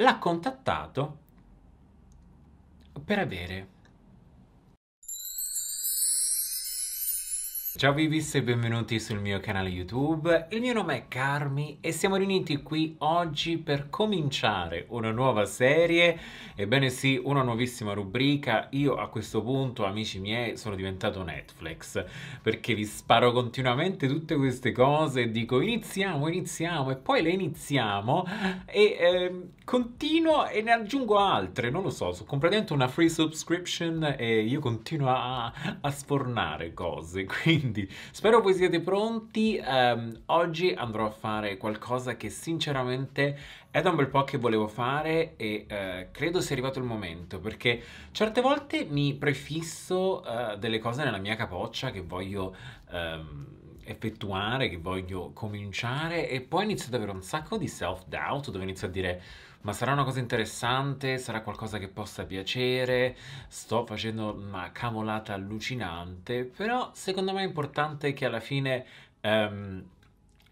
l'ha contattato per avere Ciao Bibis e benvenuti sul mio canale YouTube. Il mio nome è Carmi e siamo riuniti qui oggi per cominciare una nuova serie. Ebbene sì, una nuovissima rubrica. Io a questo punto, amici miei, sono diventato Netflix perché vi sparo continuamente tutte queste cose e dico iniziamo, iniziamo e poi le iniziamo e eh, continuo e ne aggiungo altre. Non lo so, sono completamente una free subscription e io continuo a, a sfornare cose. Quindi quindi spero voi siate pronti. Um, oggi andrò a fare qualcosa che sinceramente è da un bel po' che volevo fare e uh, credo sia arrivato il momento perché certe volte mi prefisso uh, delle cose nella mia capoccia che voglio... Um, effettuare, che voglio cominciare e poi inizio ad avere un sacco di self-doubt dove inizio a dire ma sarà una cosa interessante, sarà qualcosa che possa piacere, sto facendo una cavolata allucinante, però secondo me è importante che alla fine... Um,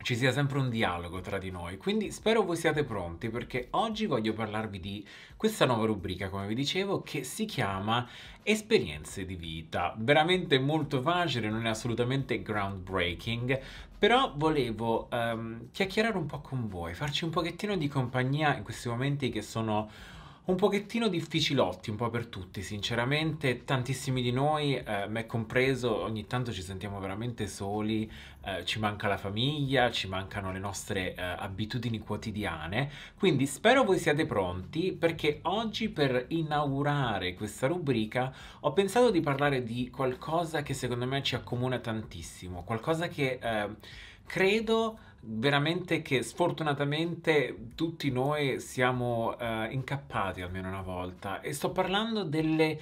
ci sia sempre un dialogo tra di noi, quindi spero voi siate pronti perché oggi voglio parlarvi di questa nuova rubrica, come vi dicevo, che si chiama Esperienze di vita. Veramente molto facile, non è assolutamente groundbreaking, però volevo um, chiacchierare un po' con voi, farci un pochettino di compagnia in questi momenti che sono un pochettino difficilotti un po' per tutti, sinceramente, tantissimi di noi, eh, me compreso, ogni tanto ci sentiamo veramente soli, eh, ci manca la famiglia, ci mancano le nostre eh, abitudini quotidiane, quindi spero voi siate pronti perché oggi per inaugurare questa rubrica ho pensato di parlare di qualcosa che secondo me ci accomuna tantissimo, qualcosa che ehm, credo veramente che sfortunatamente tutti noi siamo uh, incappati almeno una volta e sto parlando delle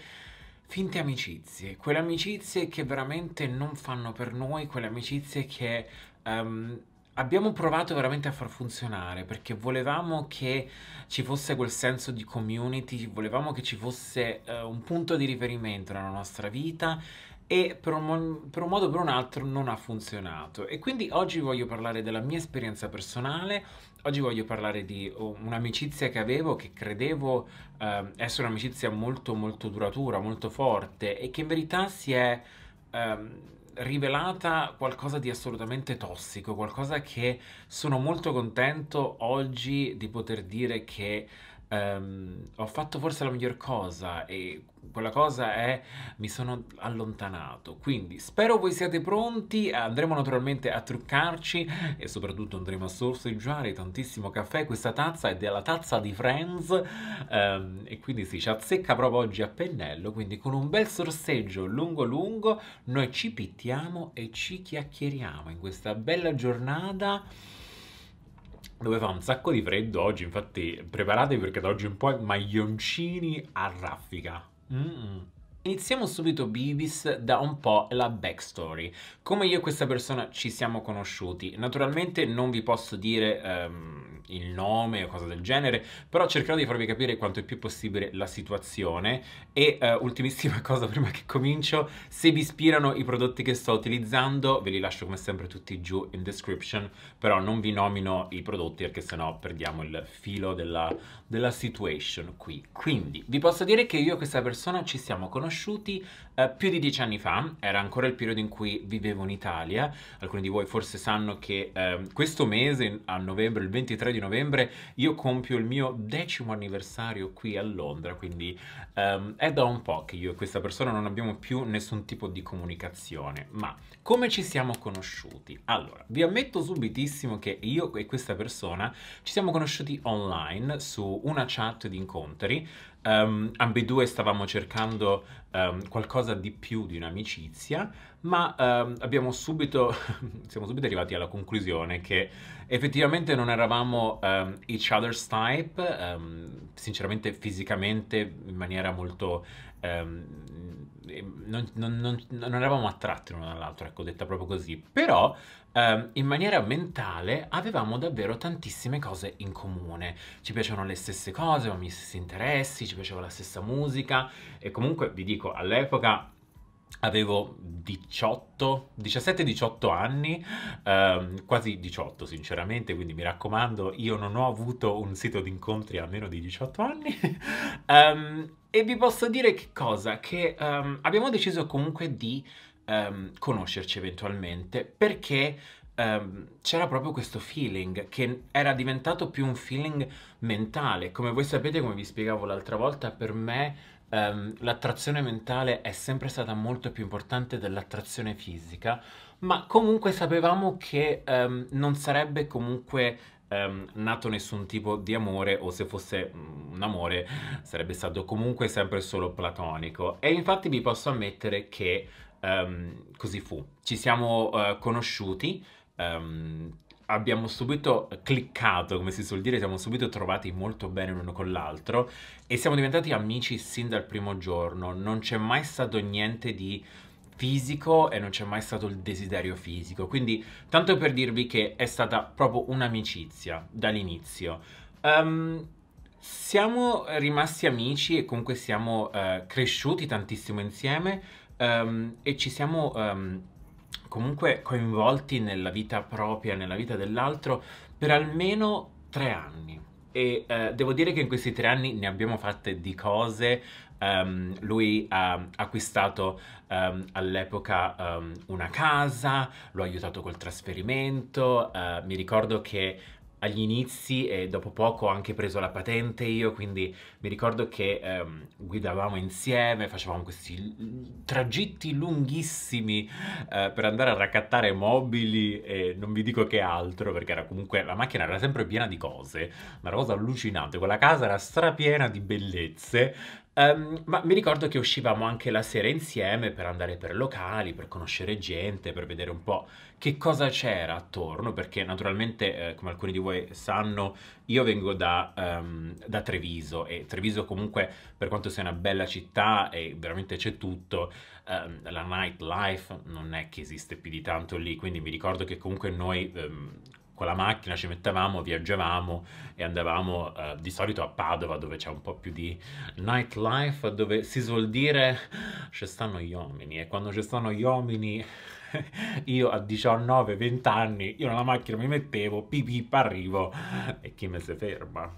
finte amicizie, quelle amicizie che veramente non fanno per noi, quelle amicizie che um, abbiamo provato veramente a far funzionare perché volevamo che ci fosse quel senso di community, volevamo che ci fosse uh, un punto di riferimento nella nostra vita e per un, per un modo o per un altro non ha funzionato e quindi oggi voglio parlare della mia esperienza personale, oggi voglio parlare di un'amicizia che avevo che credevo eh, essere un'amicizia molto molto duratura, molto forte e che in verità si è eh, rivelata qualcosa di assolutamente tossico, qualcosa che sono molto contento oggi di poter dire che Um, ho fatto forse la miglior cosa e quella cosa è mi sono allontanato quindi spero voi siate pronti andremo naturalmente a truccarci e soprattutto andremo a sorseggiare tantissimo caffè questa tazza è della tazza di Friends um, e quindi si sì, ci azzecca proprio oggi a pennello quindi con un bel sorseggio lungo lungo noi ci pittiamo e ci chiacchieriamo in questa bella giornata dove fa un sacco di freddo oggi, infatti preparatevi perché da oggi in poi maglioncini a raffica. Mm-mm. Iniziamo subito Bibis da un po' la backstory. Come io e questa persona ci siamo conosciuti? Naturalmente non vi posso dire ehm, il nome o cose del genere, però cercherò di farvi capire quanto è più possibile la situazione e eh, ultimissima cosa prima che comincio, se vi ispirano i prodotti che sto utilizzando ve li lascio come sempre tutti giù in description, però non vi nomino i prodotti perché sennò perdiamo il filo della, della situation qui. Quindi vi posso dire che io e questa persona ci siamo conosciuti eh, più di dieci anni fa, era ancora il periodo in cui vivevo in Italia. Alcuni di voi forse sanno che eh, questo mese, a novembre, il 23 di novembre, io compio il mio decimo anniversario qui a Londra, quindi ehm, è da un po' che io e questa persona non abbiamo più nessun tipo di comunicazione. Ma come ci siamo conosciuti? Allora, vi ammetto subitissimo che io e questa persona ci siamo conosciuti online su una chat di incontri. Um, ambedue stavamo cercando um, qualcosa di più di un'amicizia, ma um, abbiamo subito, siamo subito arrivati alla conclusione che effettivamente non eravamo each other's type, sinceramente fisicamente in maniera molto... Non, non, non, non, eravamo attratti l'uno dall'altro, ecco, detta proprio così, però um, in maniera mentale avevamo davvero tantissime cose in comune. Ci piacevano le stesse cose, avevamo gli stessi interessi, ci piaceva la stessa musica e comunque vi dico, all'epoca avevo 18, 17-18 anni, ehm, quasi 18 sinceramente, quindi mi raccomando, io non ho avuto un sito di incontri a meno di 18 anni. um, e vi posso dire che cosa? Che um, abbiamo deciso comunque di um, conoscerci eventualmente perché um, c'era proprio questo feeling che era diventato più un feeling mentale. Come voi sapete, come vi spiegavo l'altra volta, per me um, l'attrazione mentale è sempre stata molto più importante dell'attrazione fisica, ma comunque sapevamo che non sarebbe comunque Um, nato nessun tipo di amore o se fosse mm, un amore sarebbe stato comunque sempre solo platonico e infatti vi posso ammettere che um, così fu. Ci siamo uh, conosciuti, um, abbiamo subito cliccato, come si suol dire, siamo subito trovati molto bene l'uno con l'altro e siamo diventati amici sin dal primo giorno. Non c'è mai stato niente di fisico e non c'è mai stato il desiderio fisico. Quindi, tanto per dirvi che è stata proprio un'amicizia dall'inizio. Um, siamo rimasti amici e comunque siamo uh, cresciuti tantissimo insieme um, e ci siamo um, comunque coinvolti nella vita propria, nella vita dell'altro, per almeno tre anni. E uh, devo dire che in questi tre anni ne abbiamo fatte di cose. Um, lui ha acquistato um, all'epoca um, una casa, l'ho aiutato col trasferimento. Uh, mi ricordo che agli inizi e dopo poco ho anche preso la patente io, quindi mi ricordo che ehm, guidavamo insieme, facevamo questi tragitti lunghissimi eh, per andare a raccattare mobili e non vi dico che altro, perché era comunque la macchina era sempre piena di cose, una cosa allucinante, quella casa era strapiena di bellezze, Um, ma mi ricordo che uscivamo anche la sera insieme per andare per locali, per conoscere gente, per vedere un po' che cosa c'era attorno, perché naturalmente, eh, come alcuni di voi sanno, io vengo da, um, da, Treviso e Treviso comunque, per quanto sia una bella città e veramente c'è tutto, um, la nightlife non è che esiste più di tanto lì, quindi mi ricordo che comunque noi con la macchina ci mettevamo, viaggiavamo e andavamo eh, di solito a Padova dove c'è un po' più di nightlife, dove si suol dire ci stanno gli uomini e quando ci stanno gli uomini io a 19-20 anni io nella macchina mi mettevo, pipip arrivo e chi me si ferma?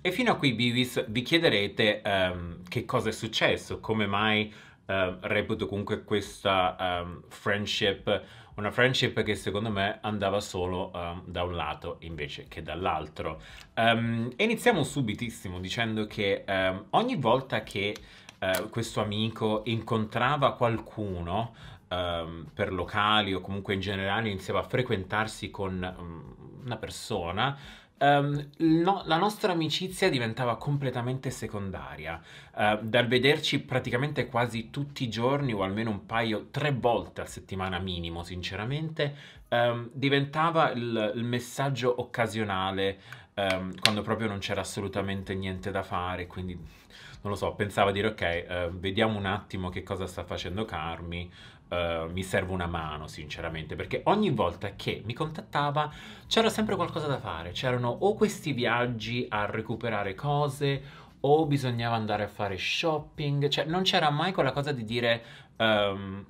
E fino a qui Bivis vi chiederete um, che cosa è successo, come mai uh, reputo comunque questa um, friendship una friendship che secondo me andava solo uh, da un lato invece che dall'altro. Um, iniziamo subitissimo dicendo che um, ogni volta che uh, questo amico incontrava qualcuno um, per locali o comunque in generale iniziava a frequentarsi con mm, una persona, Um, no, la nostra amicizia diventava completamente secondaria, uh, dal vederci praticamente quasi tutti i giorni o almeno un paio, tre volte a settimana minimo sinceramente, um, diventava il, il, messaggio occasionale um, quando proprio non c'era assolutamente niente da fare, quindi non lo so, pensavo a dire ok, uh, vediamo un attimo che cosa sta facendo Carmi, eh, mi serve una mano, sinceramente, perché ogni volta che mi contattava c'era sempre qualcosa da fare, c'erano o questi viaggi a recuperare cose o bisognava andare a fare shopping, cioè non c'era mai quella cosa di dire um,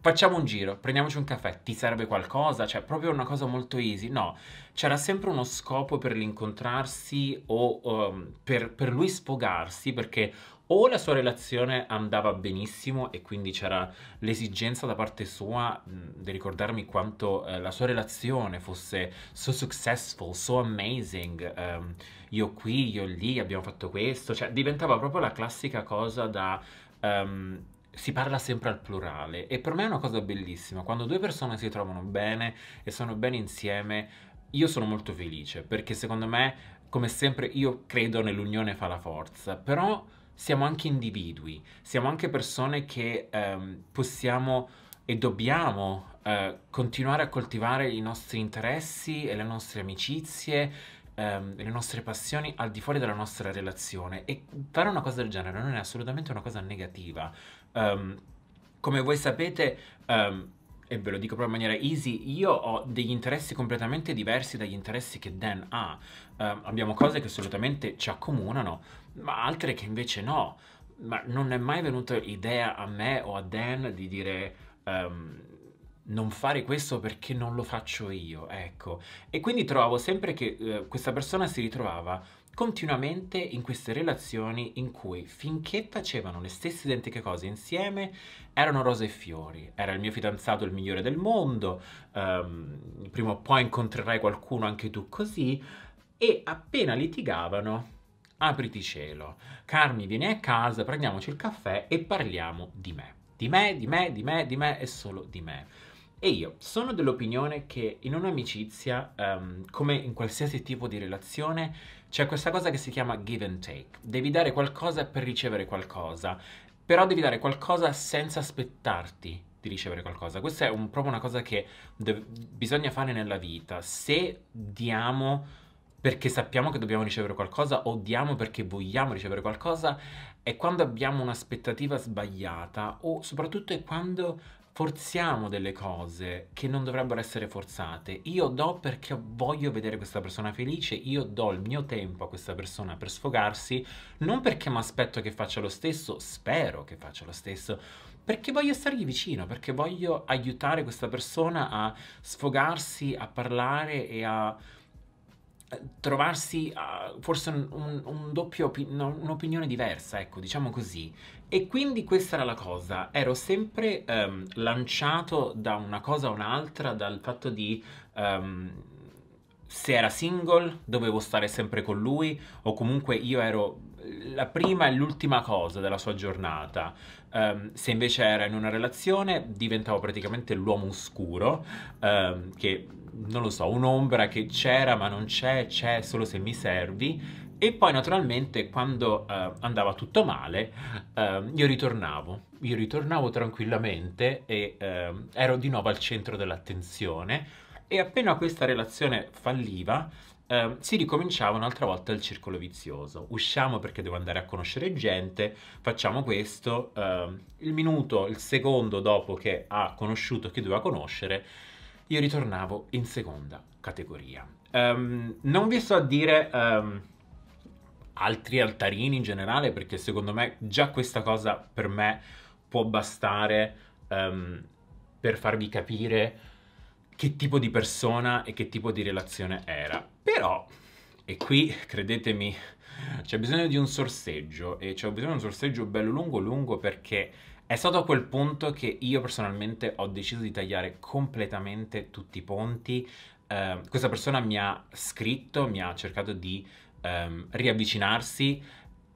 facciamo un giro, prendiamoci un caffè, ti serve qualcosa, cioè proprio una cosa molto easy, no, c'era sempre uno scopo per l'incontrarsi o um, per, per lui sfogarsi perché o la sua relazione andava benissimo e quindi c'era l'esigenza da parte sua mh, di ricordarmi quanto eh, la sua relazione fosse so successful, so amazing, um, io qui, io lì, abbiamo fatto questo, cioè diventava proprio la classica cosa da... Um, si parla sempre al plurale e per me è una cosa bellissima, quando due persone si trovano bene e sono bene insieme, io sono molto felice perché secondo me, come sempre, io credo nell'unione fa la forza, però siamo anche individui, siamo anche persone che ehm, possiamo e dobbiamo eh, continuare a coltivare i nostri interessi e le nostre amicizie, ehm, le nostre passioni al di fuori della nostra relazione. E fare una cosa del genere non è assolutamente una cosa negativa. Um, come voi sapete, um, e ve lo dico proprio in maniera easy, io ho degli interessi completamente diversi dagli interessi che Dan ha. Um, abbiamo cose che assolutamente ci accomunano ma altre che invece no. Ma non è mai venuta l'idea a me o a Dan di dire um, non fare questo perché non lo faccio io, ecco. E quindi trovavo sempre che uh, questa persona si ritrovava continuamente in queste relazioni in cui finché facevano le stesse identiche cose insieme erano rose e fiori, era il mio fidanzato il migliore del mondo, um, prima o poi incontrerai qualcuno anche tu così e appena litigavano apriti cielo. Carmi, vieni a casa, prendiamoci il caffè e parliamo di me. Di me, di me, di me, di me e solo di me. E io sono dell'opinione che in un'amicizia, um, come in qualsiasi tipo di relazione, c'è questa cosa che si chiama give and take. Devi dare qualcosa per ricevere qualcosa, però devi dare qualcosa senza aspettarti di ricevere qualcosa. Questa è un, proprio una cosa che bisogna fare nella vita. Se diamo perché sappiamo che dobbiamo ricevere qualcosa o diamo perché vogliamo ricevere qualcosa, è quando abbiamo un'aspettativa sbagliata o soprattutto è quando forziamo delle cose che non dovrebbero essere forzate. Io do perché voglio vedere questa persona felice, io do il mio tempo a questa persona per sfogarsi, non perché mi aspetto che faccia lo stesso, spero che faccia lo stesso, perché voglio stargli vicino, perché voglio aiutare questa persona a sfogarsi, a parlare e a trovarsi uh, forse un, un doppio, un'opinione diversa, ecco, diciamo così. E quindi questa era la cosa, ero sempre um, lanciato da una cosa a un'altra, dal fatto di... Um, se era single dovevo stare sempre con lui o comunque io ero la prima e l'ultima cosa della sua giornata. Um, se invece era in una relazione, diventavo praticamente l'uomo oscuro, um, che non lo so, un'ombra che c'era ma non c'è, c'è solo se mi servi. E poi naturalmente quando uh, andava tutto male, uh, io ritornavo, io ritornavo tranquillamente e uh, ero di nuovo al centro dell'attenzione e appena questa relazione falliva, Ehm, si ricominciava un'altra volta il circolo vizioso. Usciamo perché devo andare a conoscere gente, facciamo questo, eh, il minuto, il secondo dopo che ha conosciuto chi doveva conoscere, io ritornavo in seconda categoria. Um, non vi sto a dire um, altri altarini in generale perché secondo me già questa cosa per me può bastare um, per farvi capire che tipo di persona e che tipo di relazione era. Però, e qui credetemi, c'è bisogno di un sorseggio e c'è bisogno di un sorseggio bello lungo lungo perché è stato a quel punto che io personalmente ho deciso di tagliare completamente tutti i ponti. Eh, questa persona mi ha scritto, mi ha cercato di ehm, riavvicinarsi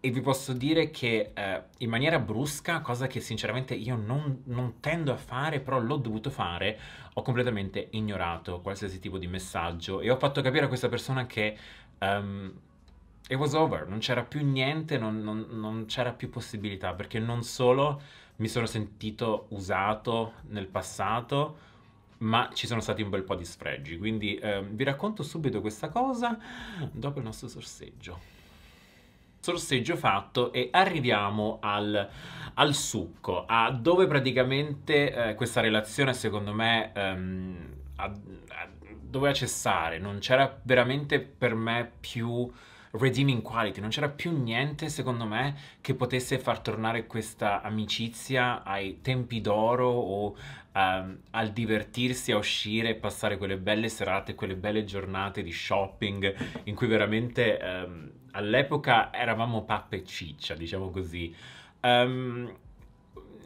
e vi posso dire che eh, in maniera brusca, cosa che sinceramente io non, non tendo a fare, però l'ho dovuto fare, ho completamente ignorato qualsiasi tipo di messaggio e ho fatto capire a questa persona che um, it was over, non c'era più niente, non, non, non c'era più possibilità, perché non solo mi sono sentito usato nel passato, ma ci sono stati un bel po' di sfregi, quindi eh, vi racconto subito questa cosa dopo il nostro sorseggio sorseggio fatto e arriviamo al, al succo, a dove praticamente eh, questa relazione secondo me ehm, a, a, doveva cessare, non c'era veramente per me più redeeming quality, non c'era più niente secondo me che potesse far tornare questa amicizia ai tempi d'oro o ehm, al divertirsi, a uscire e passare quelle belle serate, quelle belle giornate di shopping in cui veramente... Ehm, all'epoca eravamo pappa e ciccia, diciamo così. Um,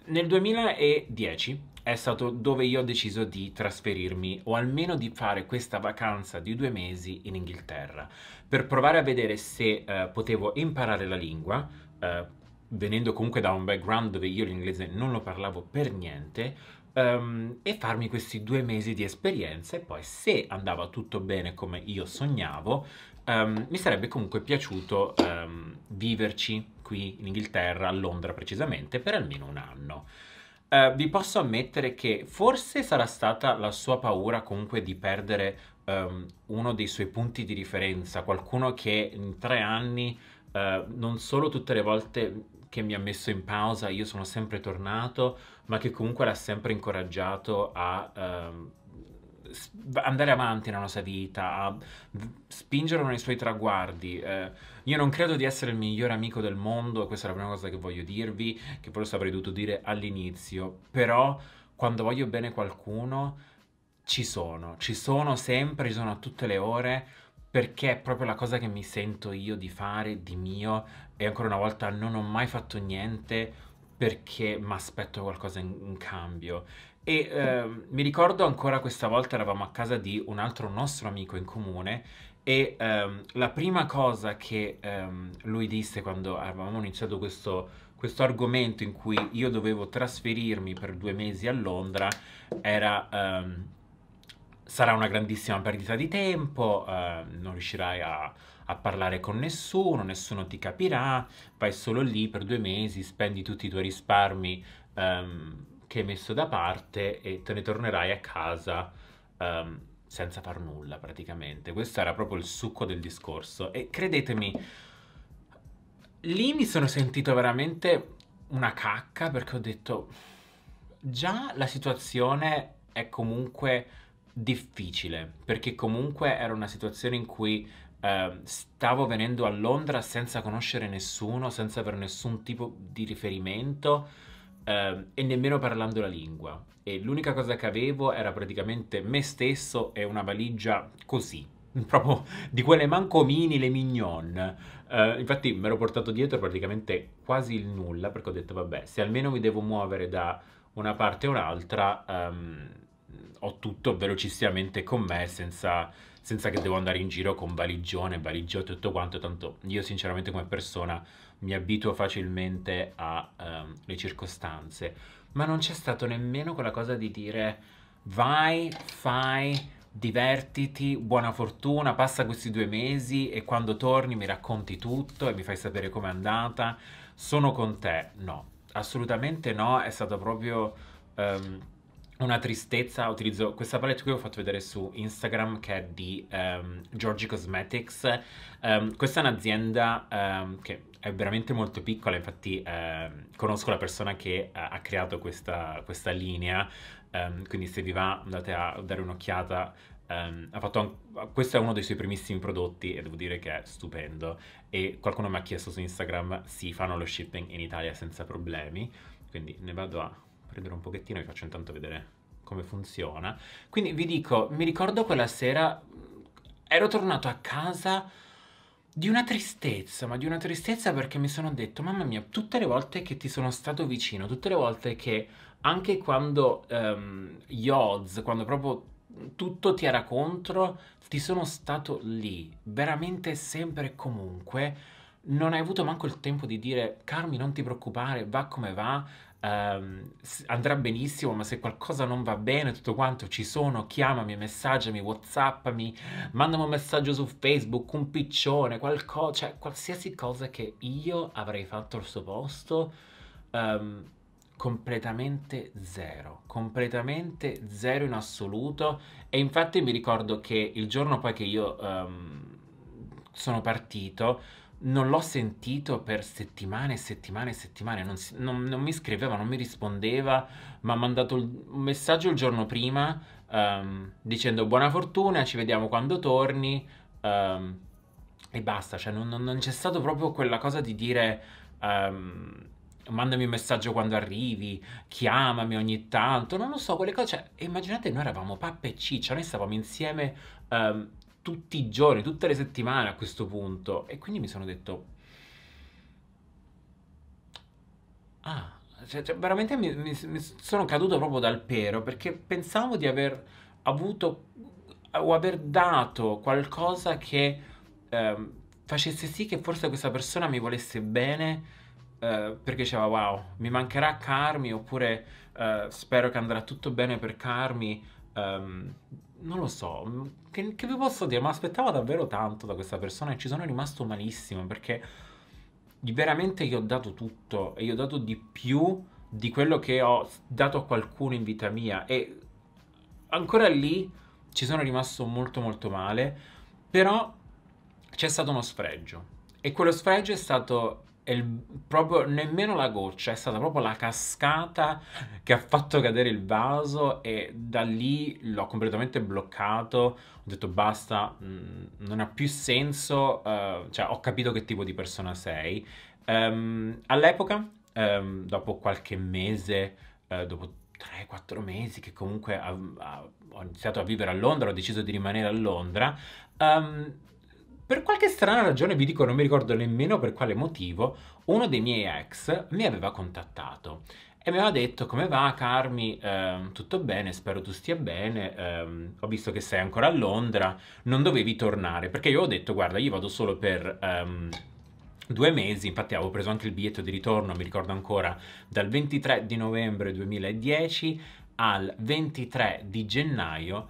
nel 2010 è stato dove io ho deciso di trasferirmi o almeno di fare questa vacanza di due mesi in Inghilterra per provare a vedere se uh, potevo imparare la lingua, uh, venendo comunque da un background dove io l'inglese non lo parlavo per niente, um, e farmi questi due mesi di esperienza e poi se andava tutto bene come io sognavo, Um, mi sarebbe comunque piaciuto um, viverci qui in Inghilterra, a Londra precisamente, per almeno un anno. Uh, vi posso ammettere che forse sarà stata la sua paura comunque di perdere um, uno dei suoi punti di riferenza, qualcuno che in tre anni, uh, non solo tutte le volte che mi ha messo in pausa io sono sempre tornato, ma che comunque l'ha sempre incoraggiato a andare avanti nella sua vita, a spingerlo nei suoi traguardi. Eh, io non credo di essere il migliore amico del mondo, questa è la prima cosa che voglio dirvi, che forse avrei dovuto dire all'inizio, però quando voglio bene qualcuno ci sono, ci sono sempre, ci sono a tutte le ore perché è proprio la cosa che mi sento io di fare, di mio, e ancora una volta non ho mai fatto niente perché mi aspetto qualcosa in, in cambio. E ehm, mi ricordo ancora questa volta eravamo a casa di un altro nostro amico in comune e ehm, la prima cosa che ehm, lui disse quando avevamo iniziato questo, questo, argomento in cui io dovevo trasferirmi per due mesi a Londra era ehm, sarà una grandissima perdita di tempo, eh, non riuscirai a, a parlare con nessuno, nessuno ti capirà, vai solo lì per due mesi, spendi tutti i tuoi risparmi. Um, che hai messo da parte e te ne tornerai a casa um, senza far nulla praticamente. Questo era proprio il succo del discorso e credetemi, lì mi sono sentito veramente una cacca perché ho detto già la situazione è comunque difficile perché comunque era una situazione in cui eh, stavo venendo a Londra senza conoscere nessuno, senza avere nessun tipo di riferimento eh, e nemmeno parlando la lingua. E l'unica cosa che avevo era praticamente me stesso e una valigia così, proprio di quelle manco mini, le mignon. Uh, infatti mi ero portato dietro praticamente quasi il nulla perché ho detto vabbè, se almeno mi devo muovere da una parte o un'altra, um, ho tutto velocissimamente con me senza senza che devo andare in giro con valigione, valigiotte e tutto quanto, tanto io sinceramente come persona mi abituo facilmente alle ehm, um, circostanze, ma non c'è stato nemmeno quella cosa di dire vai, fai, divertiti, buona fortuna, passa questi due mesi e quando torni mi racconti tutto e mi fai sapere com'è andata, sono con te. No, assolutamente no, è stato proprio... Um, una tristezza, utilizzo questa palette qui che ho fatto vedere su Instagram che è di um, Georgie Cosmetics. Um, questa è un'azienda um, che è veramente molto piccola, infatti conosco la persona che uh, ha creato questa, questa linea, quindi se vi va andate a dare un'occhiata. Fatto, questo è uno dei suoi primissimi prodotti e devo dire che è stupendo e qualcuno mi ha chiesto su Instagram si fanno lo shipping in Italia senza problemi quindi ne vado a prenderò un pochettino, vi faccio intanto vedere come funziona. Quindi vi dico, mi ricordo quella sera, ero tornato a casa di una tristezza, ma di una tristezza perché mi sono detto, mamma mia, tutte le volte che ti sono stato vicino, tutte le volte che anche quando um, gli odds, quando proprio tutto ti era contro, ti sono stato lì, veramente sempre e comunque. Non hai avuto manco il tempo di dire, Carmi, non ti preoccupare, va come va, Um, andrà benissimo, ma se qualcosa non va bene, tutto quanto ci sono, chiamami, messaggiami, whatsappami, mandami un messaggio su Facebook, un piccione, qualcosa, cioè qualsiasi cosa che io avrei fatto al suo posto, um, completamente zero, completamente zero in assoluto. E infatti mi ricordo che il giorno poi che io um, sono partito, non l'ho sentito per settimane e settimane e settimane, non, non, non, mi scriveva, non mi rispondeva, mi ha mandato un messaggio il giorno prima um, dicendo buona fortuna, ci vediamo quando torni um, e basta, cioè non, non c'è stato proprio quella cosa di dire um, mandami un messaggio quando arrivi, chiamami ogni tanto, non lo so, quelle cose, cioè immaginate noi eravamo pappa e ciccia, noi stavamo insieme tutti i giorni, tutte le settimane a questo punto. E quindi mi sono detto, ah, cioè, cioè veramente mi, mi, mi, sono caduto proprio dal pero perché pensavo di aver avuto o aver dato qualcosa che eh, facesse sì che forse questa persona mi volesse bene. Eh, perché diceva wow, mi mancherà Carmi oppure eh, spero che andrà tutto bene per Carmi. Um, non lo so, mm, che, che, vi posso dire, ma aspettavo davvero tanto da questa persona e ci sono rimasto malissimo perché veramente gli ho dato tutto e gli ho dato di più di quello che ho dato a qualcuno in vita mia e ancora lì ci sono rimasto molto molto male, però c'è stato uno sfregio e quello sfregio è stato il, proprio nemmeno la goccia, è stata proprio la cascata che ha fatto cadere il vaso e da lì l'ho completamente bloccato, ho detto basta, mh, mm, non ha più senso, uh, cioè ho capito che tipo di persona sei. Um, all'epoca, um, dopo qualche mese, uh, dopo 3-4 mesi che comunque ha, ho iniziato a vivere a Londra, ho deciso di rimanere a Londra, um, per qualche strana ragione, vi dico, non mi ricordo nemmeno per quale motivo, uno dei miei ex mi aveva contattato e mi aveva detto come va Carmi, eh, tutto bene, spero tu stia bene, eh, ho visto che sei ancora a Londra, non dovevi tornare, perché io ho detto guarda io vado solo per ehm, due mesi, infatti avevo preso anche il biglietto di ritorno, mi ricordo ancora, dal 23 di novembre 2010 al 23 di gennaio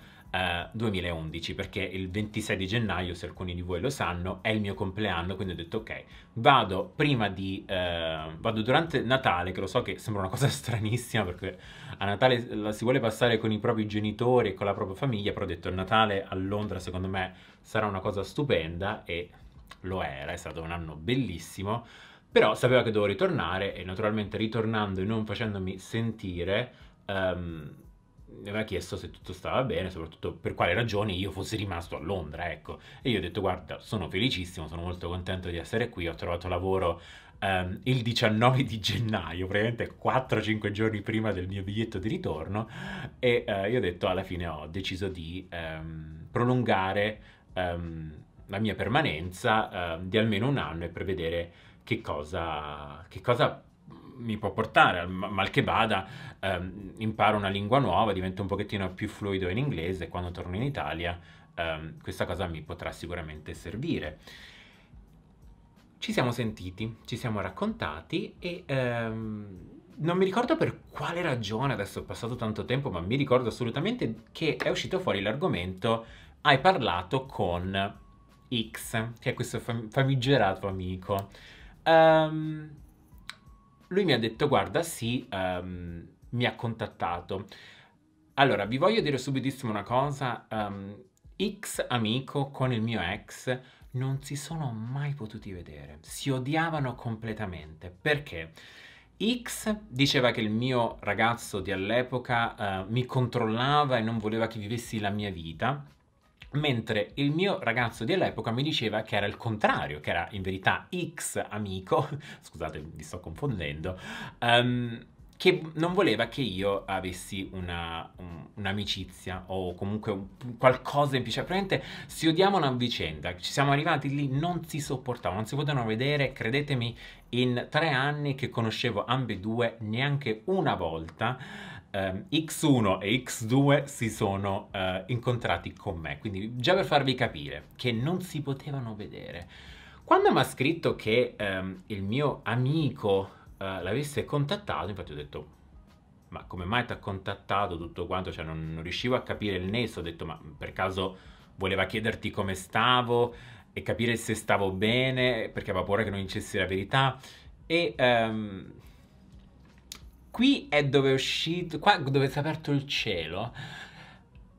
2011 eh, perché il 26 di gennaio, se alcuni di voi lo sanno, è il mio compleanno, quindi ho detto ok, vado prima di... Eh, vado durante Natale, che lo so che sembra una cosa stranissima perché a Natale la si vuole passare con i propri genitori e con la propria famiglia, però ho detto Natale a Londra secondo me sarà una cosa stupenda e lo era, è stato un anno bellissimo, però sapeva che dovevo ritornare e naturalmente ritornando e non facendomi sentire... Um, mi aveva chiesto se tutto stava bene, soprattutto per quale ragione io fossi rimasto a Londra, ecco. E io ho detto, guarda, sono felicissimo, sono molto contento di essere qui, ho trovato lavoro Um, il 19 di gennaio, praticamente 4-5 giorni prima del mio biglietto di ritorno, e uh, io ho detto alla fine ho deciso di um, prolungare um, la mia permanenza di almeno un anno e prevedere che cosa, che cosa mi può portare, mal che vada, ehm, imparo una lingua nuova, divento un pochettino più fluido in inglese e quando torno in Italia ehm, questa cosa mi potrà sicuramente servire. Ci siamo sentiti, ci siamo raccontati e ehm, non mi ricordo per quale ragione, adesso è passato tanto tempo, ma mi ricordo assolutamente che è uscito fuori l'argomento hai parlato con X, che è questo famigerato amico. Um, ehm, lui mi ha detto guarda sì, um, mi ha contattato. Allora, vi voglio dire subitissimo una cosa, um, X amico con il mio ex non si sono mai potuti vedere, si odiavano completamente. Perché? X diceva che il mio ragazzo di all'epoca uh, mi controllava e non voleva che vivessi la mia vita Mentre il mio ragazzo dell'epoca mi diceva che era il contrario, che era in verità X amico, scusate mi sto confondendo, um, che non voleva che io avessi un'amicizia un, un o comunque un, qualcosa in più. Cioè, praticamente si odiavano a vicenda. Ci siamo arrivati lì, non si sopportavano, non si potevano vedere. Credetemi, in tre anni che conoscevo ambedue neanche una volta ehm, X1 e X2 si sono eh, incontrati con me, quindi già per farvi capire che non si potevano vedere. Quando mi ha scritto che ehm, il mio amico eh, l'avesse contattato, infatti ho detto ma come mai ti ha contattato tutto quanto, cioè non, non riuscivo a capire il nesso, ho detto ma per caso voleva chiederti come stavo e capire se stavo bene perché aveva paura che non dicessi la verità e... Ehm, qui è dove è uscito, qua dove si è aperto il cielo,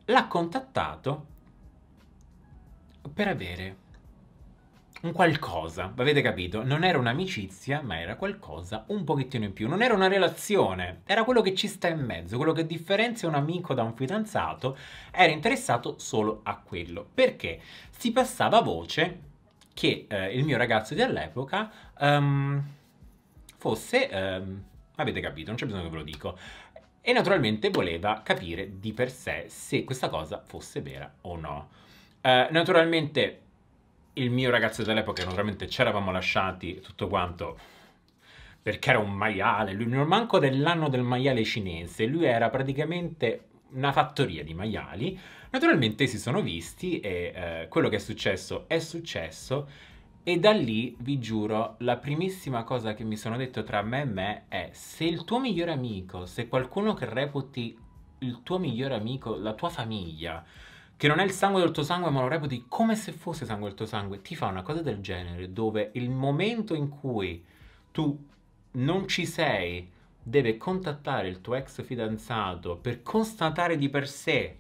l'ha contattato per avere un qualcosa, avete capito? Non era un'amicizia, ma era qualcosa un pochettino in più. Non era una relazione, era quello che ci sta in mezzo, quello che differenzia un amico da un fidanzato, era interessato solo a quello. Perché si passava voce che eh, il mio ragazzo dell'epoca um, ehm, fosse... Um, Avete capito, non c'è bisogno che ve lo dico. E naturalmente voleva capire di per sé se questa cosa fosse vera o no. Eh, naturalmente il mio ragazzo dell'epoca, naturalmente ci eravamo lasciati tutto quanto perché era un maiale, lui non manco dell'anno del maiale cinese, lui era praticamente una fattoria di maiali. Naturalmente si sono visti e eh, quello che è successo è successo e da lì, vi giuro, la primissima cosa che mi sono detto tra me e me è se il tuo migliore amico, se qualcuno che reputi il tuo migliore amico, la tua famiglia, che non è il sangue del tuo sangue, ma lo reputi come se fosse sangue del tuo sangue, ti fa una cosa del genere, dove il momento in cui tu non ci sei, deve contattare il tuo ex fidanzato per constatare di per sé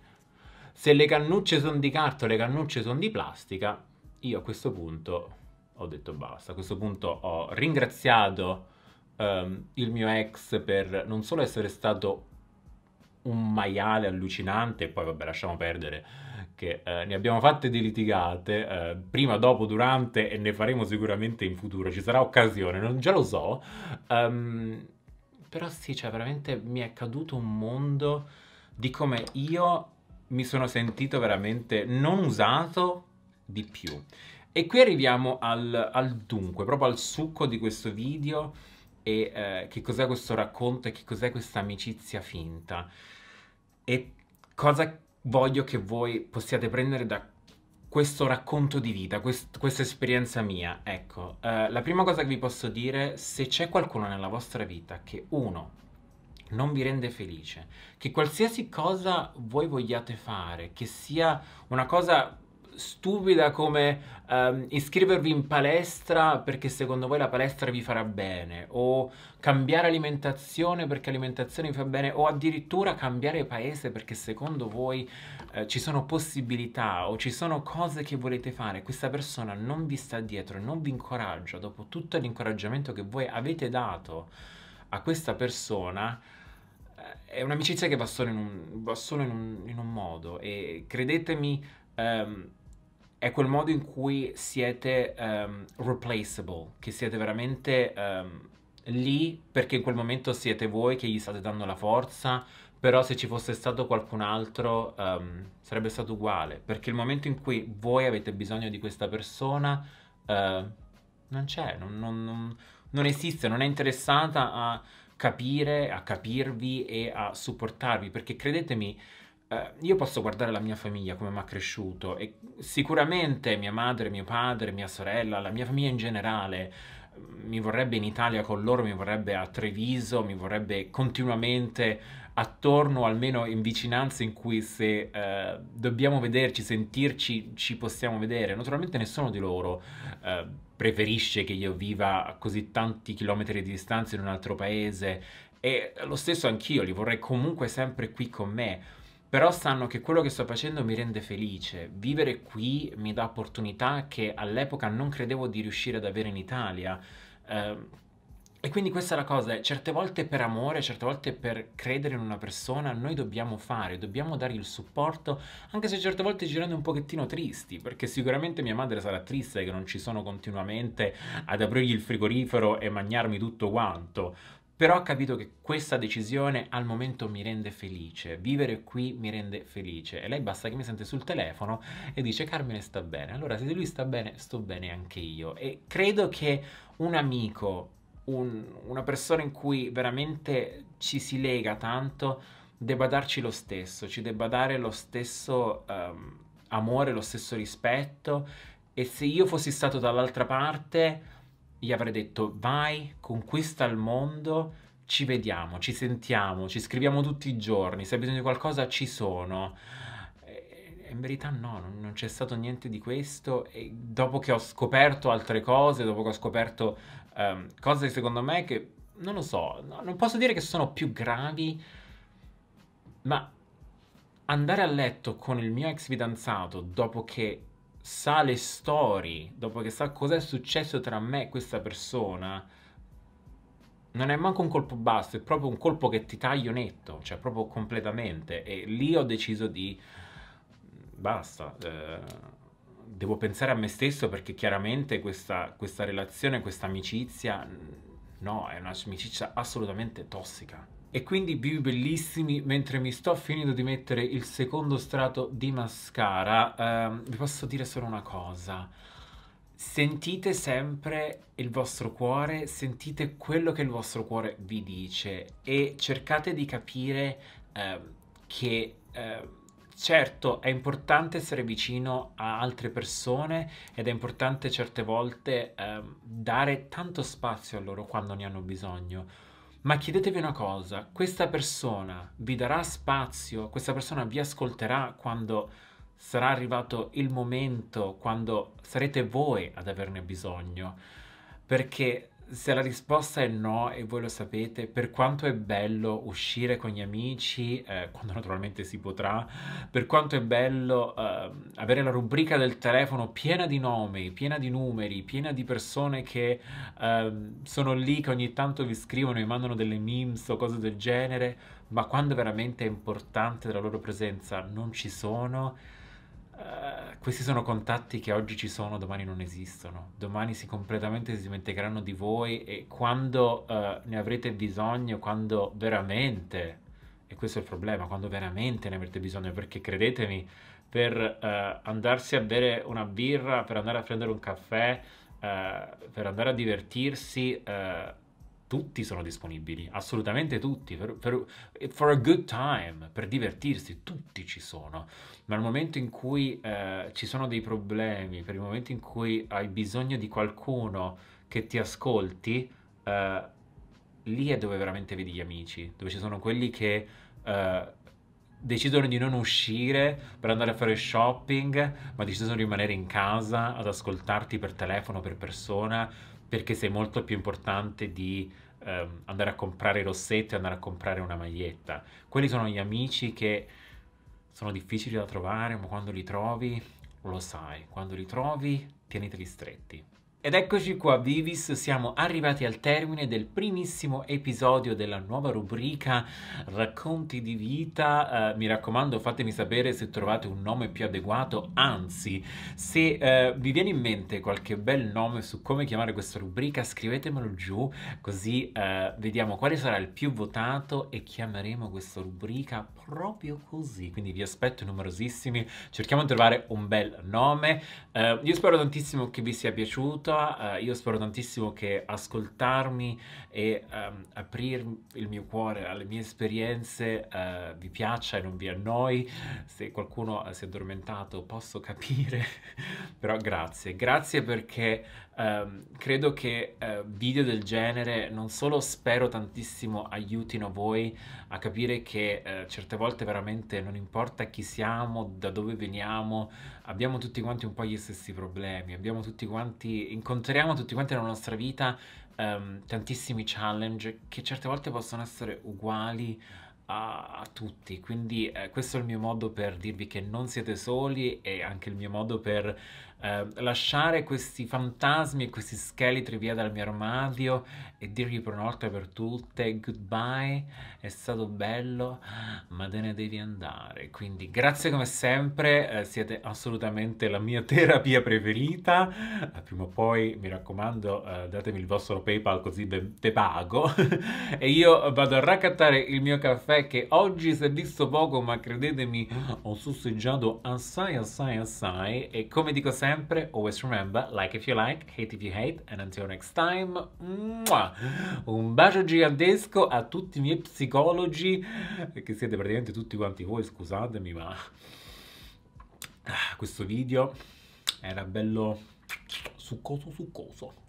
se le cannucce sono di carta o le cannucce sono di plastica, io a questo punto ho detto basta. A questo punto ho ringraziato um, il mio ex per non solo essere stato un maiale allucinante, poi vabbè lasciamo perdere che eh, ne abbiamo fatte di litigate, eh, prima, dopo, durante e ne faremo sicuramente in futuro, ci sarà occasione, non già lo so, um, però sì, cioè veramente mi è caduto un mondo di come io mi sono sentito veramente non usato di più. E qui arriviamo al, al dunque, proprio al succo di questo video e eh, che cos'è questo racconto e che cos'è questa amicizia finta. E cosa voglio che voi possiate prendere da questo racconto di vita, quest- questa esperienza mia. Ecco, eh, la prima cosa che vi posso dire, se c'è qualcuno nella vostra vita che uno non vi rende felice, che qualsiasi cosa voi vogliate fare, che sia una cosa stupida come um, iscrivervi in palestra perché secondo voi la palestra vi farà bene o cambiare alimentazione perché l'alimentazione vi fa bene o addirittura cambiare paese perché secondo voi eh, ci sono possibilità o ci sono cose che volete fare questa persona non vi sta dietro non vi incoraggia dopo tutto l'incoraggiamento che voi avete dato a questa persona eh, è un'amicizia che va solo in un, solo in un, in un modo e credetemi ehm, è quel modo in cui siete um, replaceable, che siete veramente um, lì perché in quel momento siete voi che gli state dando la forza, però se ci fosse stato qualcun altro um, sarebbe stato uguale, perché il momento in cui voi avete bisogno di questa persona uh, non c'è, non, non, non, non esiste, non è interessata a capire, a capirvi e a supportarvi, perché credetemi, eh, io posso guardare la mia famiglia, come mi ha cresciuto e sicuramente mia madre, mio padre, mia sorella, la mia famiglia in generale mm, mi vorrebbe in Italia con loro, mi vorrebbe a Treviso, mi vorrebbe continuamente attorno, almeno in vicinanze in cui se eh, dobbiamo vederci, sentirci, ci possiamo vedere. Naturalmente nessuno di loro eh, preferisce che io viva a così tanti chilometri di distanza in un altro paese e lo stesso anch'io, li vorrei comunque sempre qui con me però sanno che quello che sto facendo mi rende felice. Vivere qui mi dà opportunità che all'epoca non credevo di riuscire ad avere in Italia. Eh, e quindi questa è la cosa, certe volte per amore, certe volte per credere in una persona, noi dobbiamo fare, dobbiamo dargli il supporto, anche se certe volte girando un pochettino tristi, perché sicuramente mia madre sarà triste che non ci sono continuamente ad aprirgli il frigorifero e mangiarmi tutto quanto però ho capito che questa decisione al momento mi rende felice, vivere qui mi rende felice. E lei basta che mi sente sul telefono e dice Carmine sta bene. Allora se lui sta bene, sto bene anche io. E credo che un amico, un, una persona in cui veramente ci si lega tanto, debba darci lo stesso, ci debba dare lo stesso um, amore, lo stesso rispetto. E se io fossi stato dall'altra parte gli avrei detto vai, conquista il mondo, ci vediamo, ci sentiamo, ci scriviamo tutti i giorni, se hai bisogno di qualcosa ci sono. E in verità no, non c'è stato niente di questo e dopo che ho scoperto altre cose, dopo che ho scoperto um, cose secondo me che non lo so, no, non posso dire che sono più gravi, ma andare a letto con il mio ex fidanzato dopo che sa le storie, dopo che sa cosa è successo tra me e questa persona, non è manco un colpo basso, è proprio un colpo che ti taglio netto, cioè proprio completamente. E lì ho deciso di... basta, eh, devo pensare a me stesso perché chiaramente questa, questa relazione, questa amicizia, no, è un'amicizia assolutamente tossica e quindi bimbi bellissimi mentre mi sto finendo di mettere il secondo strato di mascara ehm, vi posso dire solo una cosa sentite sempre il vostro cuore sentite quello che il vostro cuore vi dice e cercate di capire ehm, che ehm, certo è importante essere vicino a altre persone ed è importante certe volte ehm, dare tanto spazio a loro quando ne hanno bisogno ma chiedetevi una cosa, questa persona vi darà spazio, questa persona vi ascolterà quando sarà arrivato il momento, quando sarete voi ad averne bisogno, perché se la risposta è no e voi lo sapete, per quanto è bello uscire con gli amici, eh, quando naturalmente si potrà, per quanto è bello eh, avere la rubrica del telefono piena di nomi, piena di numeri, piena di persone che eh, sono lì che ogni tanto vi scrivono e mandano delle memes o cose del genere, ma quando veramente è importante la loro presenza non ci sono, eh, questi sono contatti che oggi ci sono, domani non esistono. Domani si completamente si dimenticheranno di voi e quando uh, ne avrete bisogno, quando veramente, e questo è il problema, quando veramente ne avrete bisogno, perché credetemi, per uh, andarsi a bere una birra, per andare a prendere un caffè, per andare a divertirsi, tutti sono disponibili, assolutamente tutti, per, per, for a good time, per divertirsi, tutti ci sono, ma nel momento in cui eh, ci sono dei problemi, per il momento in cui hai bisogno di qualcuno che ti ascolti, eh, lì è dove veramente vedi gli amici, dove ci sono quelli che... Eh, decidono di non uscire per andare a fare shopping, ma decidono di rimanere in casa ad ascoltarti per telefono, per persona, perché sei molto più importante di ehm, andare a comprare rossetti o andare a comprare una maglietta. Quelli sono gli amici che sono difficili da trovare, ma quando li trovi lo sai, quando li trovi tieniteli stretti. Ed eccoci qua, Vivis, siamo arrivati al termine del primissimo episodio della nuova rubrica Racconti di vita. Eh, mi raccomando, fatemi sapere se trovate un nome più adeguato, anzi, se eh, vi viene in mente qualche bel nome su come chiamare questa rubrica, scrivetemelo giù, così eh, vediamo quale sarà il più votato e chiameremo questa rubrica proprio così. Quindi vi aspetto numerosissimi, cerchiamo di trovare un bel nome. Eh, io spero tantissimo che vi sia piaciuto Uh, io spero tantissimo che ascoltarmi e um, ehm, aprire il mio cuore alle mie esperienze uh, vi piaccia e non vi annoi. Se qualcuno eh, si è addormentato posso capire, però grazie. Grazie perché Um, credo che uh, video del genere non solo spero tantissimo aiutino voi a capire che uh, certe volte veramente non importa chi siamo, da dove veniamo, abbiamo tutti quanti un po' gli stessi problemi, abbiamo tutti quanti, incontriamo tutti quanti nella nostra vita um, tantissimi challenge che certe volte possono essere uguali a, tutti. Quindi eh, questo è il mio modo per dirvi che non siete soli e anche il mio modo per Ehm, lasciare questi fantasmi e questi scheletri via dal mio armadio e dirgli per una volta per tutte goodbye, è stato bello, ma te ne devi andare. Quindi grazie come sempre, eh, siete assolutamente la mia terapia preferita. Eh, prima o poi, mi raccomando, eh, datemi il vostro PayPal così te pago. e io vado a raccattare il mio caffè che oggi si è visto poco, ma credetemi, ho susseggiato assai, assai, assai. E come dico sempre, sempre, always remember, like if you like, hate if you hate, and until next time, mua! un bacio gigantesco a tutti i miei psicologi, che siete praticamente tutti quanti voi, scusatemi, ma questo video era bello succoso succoso.